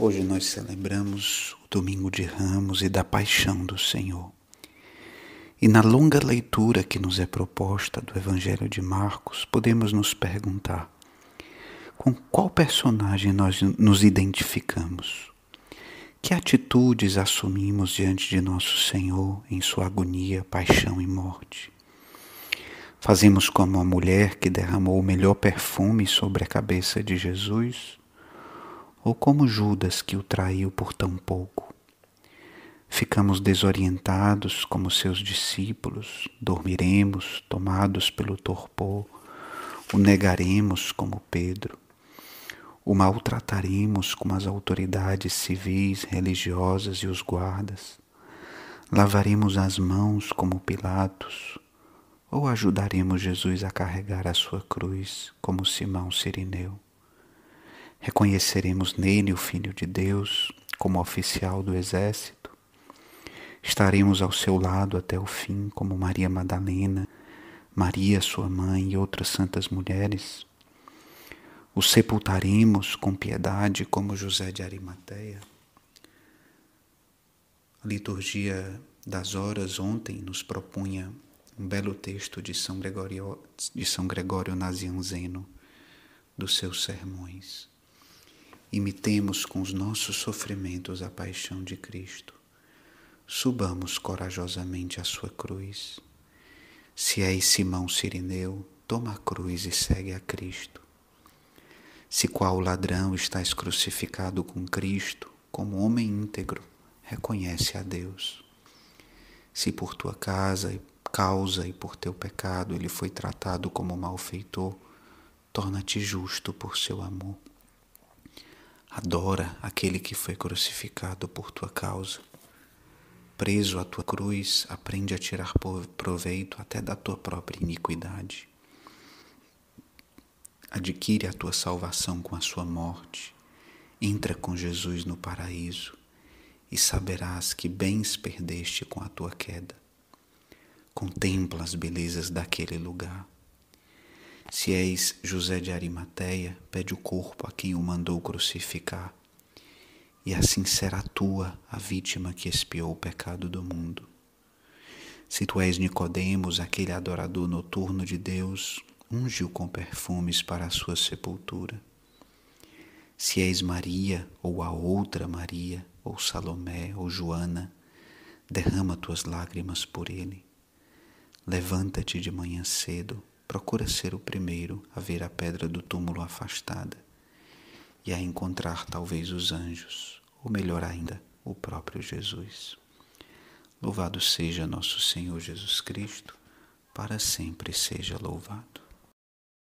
Hoje nós celebramos o Domingo de Ramos e da Paixão do Senhor. E na longa leitura que nos é proposta do Evangelho de Marcos, podemos nos perguntar: com qual personagem nós nos identificamos? Que atitudes assumimos diante de nosso Senhor em sua agonia, paixão e morte? Fazemos como a mulher que derramou o melhor perfume sobre a cabeça de Jesus? ou como Judas que o traiu por tão pouco. Ficamos desorientados como seus discípulos, dormiremos tomados pelo torpor, o negaremos como Pedro, o maltrataremos como as autoridades civis, religiosas e os guardas, lavaremos as mãos como Pilatos, ou ajudaremos Jesus a carregar a sua cruz como Simão Sirineu. Reconheceremos nele o Filho de Deus como oficial do exército. Estaremos ao seu lado até o fim, como Maria Madalena, Maria, sua mãe e outras santas mulheres. O sepultaremos com piedade, como José de Arimateia. A liturgia das horas ontem nos propunha um belo texto de São Gregório, de São Gregório Nazianzeno, dos seus sermões imitemos com os nossos sofrimentos a paixão de Cristo. Subamos corajosamente a sua cruz. Se és Simão Sirineu, toma a cruz e segue a Cristo. Se qual ladrão estás crucificado com Cristo, como homem íntegro, reconhece a Deus. Se por tua casa e causa e por teu pecado ele foi tratado como malfeitor, torna-te justo por seu amor. Adora aquele que foi crucificado por tua causa. Preso à tua cruz, aprende a tirar proveito até da tua própria iniquidade. Adquire a tua salvação com a sua morte. Entra com Jesus no paraíso e saberás que bens perdeste com a tua queda. Contempla as belezas daquele lugar se és José de Arimateia, pede o corpo a quem o mandou crucificar, e assim será tua a vítima que expiou o pecado do mundo. Se tu és Nicodemos, aquele adorador noturno de Deus, unge-o com perfumes para a sua sepultura. Se és Maria, ou a outra Maria, ou Salomé, ou Joana, derrama tuas lágrimas por ele. Levanta-te de manhã cedo procura ser o primeiro a ver a pedra do túmulo afastada e a encontrar talvez os anjos, ou melhor ainda, o próprio Jesus. Louvado seja nosso Senhor Jesus Cristo, para sempre seja louvado.